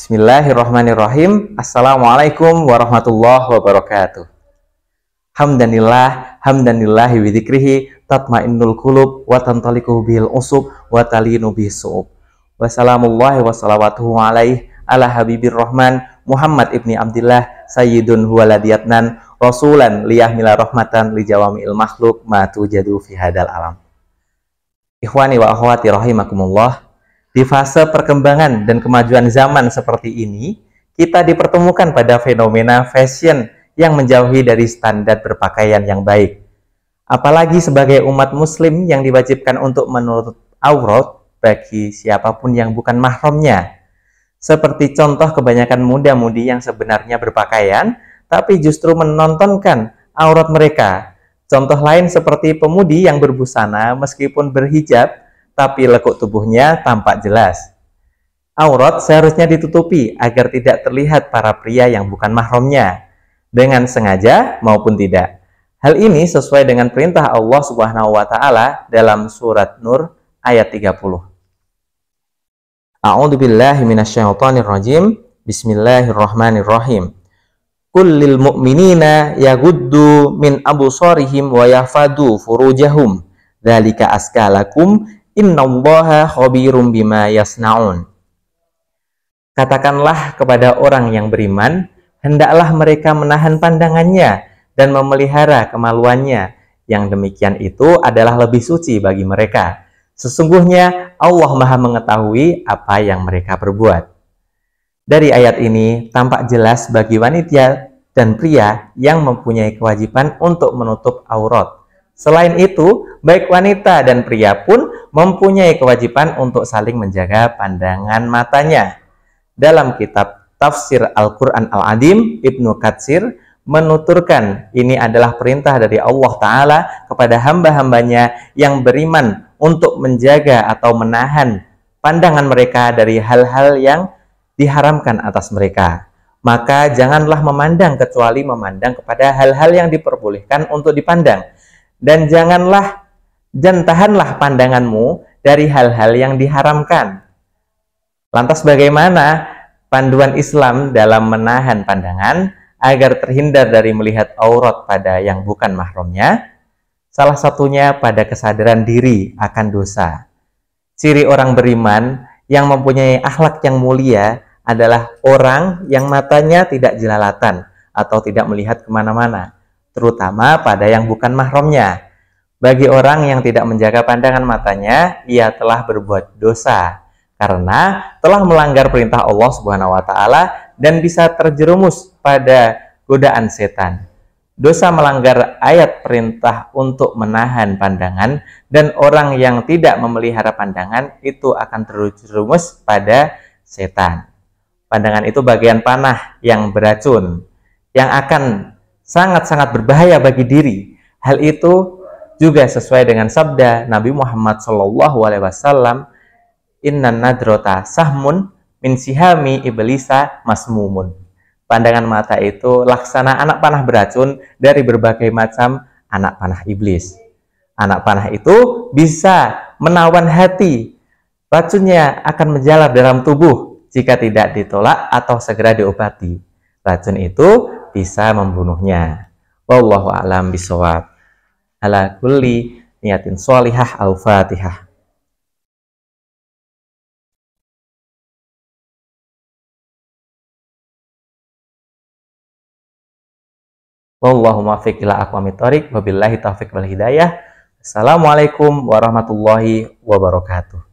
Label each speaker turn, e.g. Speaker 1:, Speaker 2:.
Speaker 1: Bismillahirrahmanirrahim. Assalamualaikum warahmatullahi wabarakatuh. Hamdanillah, hamdanillahi wa tatmainnul kulub, wa tantaliqu bil usub wa talinu bis suub. Wassalamullahi wassalawatuhu alaih, ala habibir rahman Muhammad ibni Abdullah sayyidun ladiyatnan, rasulan liyah mila rahmatan li jawami'il makhluk ma tujadu fi hadal alam. Ikhwani wa akhwati rahimakumullah. Di fase perkembangan dan kemajuan zaman seperti ini, kita dipertemukan pada fenomena fashion yang menjauhi dari standar berpakaian yang baik. Apalagi sebagai umat muslim yang diwajibkan untuk menurut aurat bagi siapapun yang bukan mahramnya. Seperti contoh kebanyakan muda-mudi yang sebenarnya berpakaian, tapi justru menontonkan aurat mereka. Contoh lain seperti pemudi yang berbusana meskipun berhijab, tapi lekuk tubuhnya tampak jelas. Aurat seharusnya ditutupi agar tidak terlihat para pria yang bukan mahramnya, dengan sengaja maupun tidak. Hal ini sesuai dengan perintah Allah Subhanahu wa taala dalam surat Nur ayat 30. A'udzu billahi minasyaitonir rajim. Bismillahirrahmanirrahim. Kullil mu'minina yaguddu min absarihim wa yahfadu furujahum. Dzalika askalakum Innallaha khabirum bima yasnaun. Katakanlah kepada orang yang beriman, hendaklah mereka menahan pandangannya dan memelihara kemaluannya. Yang demikian itu adalah lebih suci bagi mereka. Sesungguhnya Allah Maha mengetahui apa yang mereka perbuat. Dari ayat ini tampak jelas bagi wanita dan pria yang mempunyai kewajiban untuk menutup aurat Selain itu, baik wanita dan pria pun mempunyai kewajiban untuk saling menjaga pandangan matanya. Dalam kitab Tafsir Al-Quran Al-Adim, Ibnu Katsir menuturkan ini adalah perintah dari Allah Ta'ala kepada hamba-hambanya yang beriman untuk menjaga atau menahan pandangan mereka dari hal-hal yang diharamkan atas mereka. Maka janganlah memandang kecuali memandang kepada hal-hal yang diperbolehkan untuk dipandang dan janganlah dan tahanlah pandanganmu dari hal-hal yang diharamkan. Lantas bagaimana panduan Islam dalam menahan pandangan agar terhindar dari melihat aurat pada yang bukan mahramnya? Salah satunya pada kesadaran diri akan dosa. Ciri orang beriman yang mempunyai akhlak yang mulia adalah orang yang matanya tidak jelalatan atau tidak melihat kemana-mana terutama pada yang bukan mahramnya. Bagi orang yang tidak menjaga pandangan matanya, ia telah berbuat dosa karena telah melanggar perintah Allah Subhanahu wa taala dan bisa terjerumus pada godaan setan. Dosa melanggar ayat perintah untuk menahan pandangan dan orang yang tidak memelihara pandangan itu akan terjerumus pada setan. Pandangan itu bagian panah yang beracun yang akan sangat-sangat berbahaya bagi diri. Hal itu juga sesuai dengan sabda Nabi Muhammad saw Inna nadrota sahmun min sihami iblisa masmumun. Pandangan mata itu laksana anak panah beracun dari berbagai macam anak panah iblis. Anak panah itu bisa menawan hati. Racunnya akan menjalar dalam tubuh jika tidak ditolak atau segera diobati. Racun itu bisa membunuhnya. Wallahu alam bisawab. Ala kulli niatin sholihah al-fatihah. Wallahu muwaffiq ila aqwamit thoriq wabillahi taufiq wal hidayah. Assalamualaikum warahmatullahi wabarakatuh.